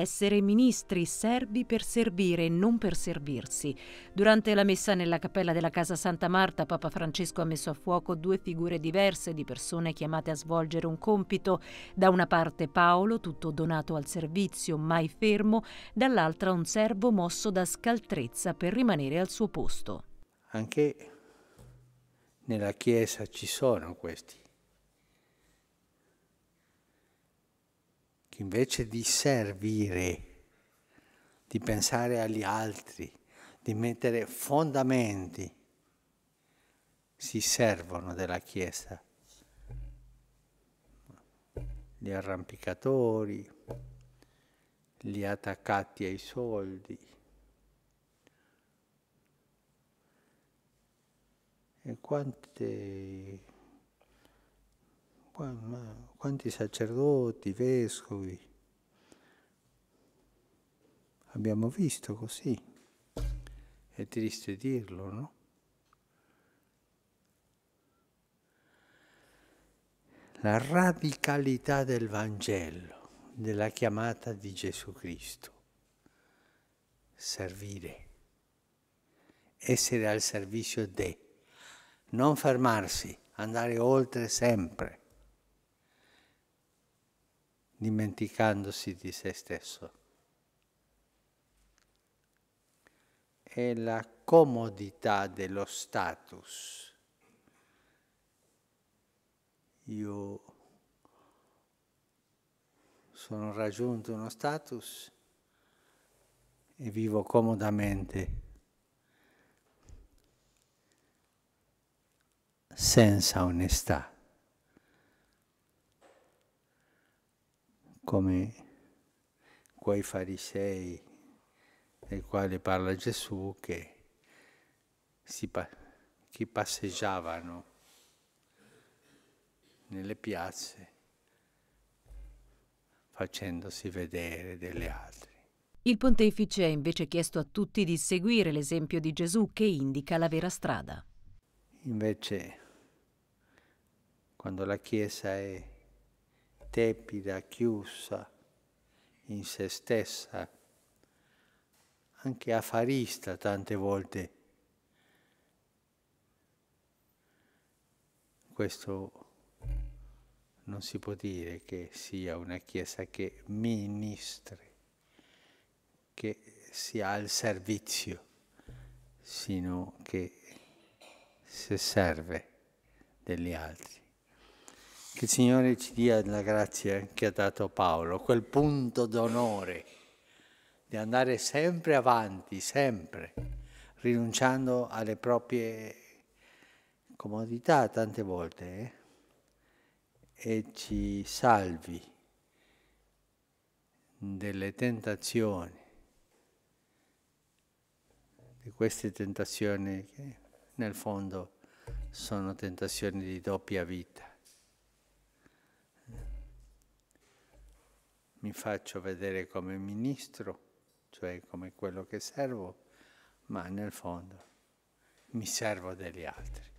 essere ministri serbi per servire e non per servirsi. Durante la messa nella cappella della Casa Santa Marta, Papa Francesco ha messo a fuoco due figure diverse di persone chiamate a svolgere un compito. Da una parte Paolo, tutto donato al servizio, mai fermo, dall'altra un servo mosso da scaltrezza per rimanere al suo posto. Anche nella Chiesa ci sono questi invece di servire, di pensare agli altri, di mettere fondamenti, si servono della Chiesa. Gli arrampicatori, gli attaccati ai soldi. E quante quanti sacerdoti, vescovi abbiamo visto così. È triste dirlo, no? La radicalità del Vangelo, della chiamata di Gesù Cristo. Servire, essere al servizio di, non fermarsi, andare oltre sempre dimenticandosi di se stesso. È la comodità dello status. Io sono raggiunto uno status e vivo comodamente, senza onestà. come quei farisei del quale parla Gesù che, pa che passeggiavano nelle piazze facendosi vedere delle altre. Il pontefice ha invece chiesto a tutti di seguire l'esempio di Gesù che indica la vera strada. Invece, quando la Chiesa è tepida, chiusa in se stessa, anche affarista tante volte. Questo non si può dire che sia una Chiesa che ministri, che sia al servizio, sino che se serve degli altri. Che il Signore ci dia la grazia che ha dato Paolo, quel punto d'onore di andare sempre avanti, sempre, rinunciando alle proprie comodità tante volte eh? e ci salvi delle tentazioni, di queste tentazioni che nel fondo sono tentazioni di doppia vita. mi faccio vedere come ministro, cioè come quello che servo, ma nel fondo mi servo degli altri.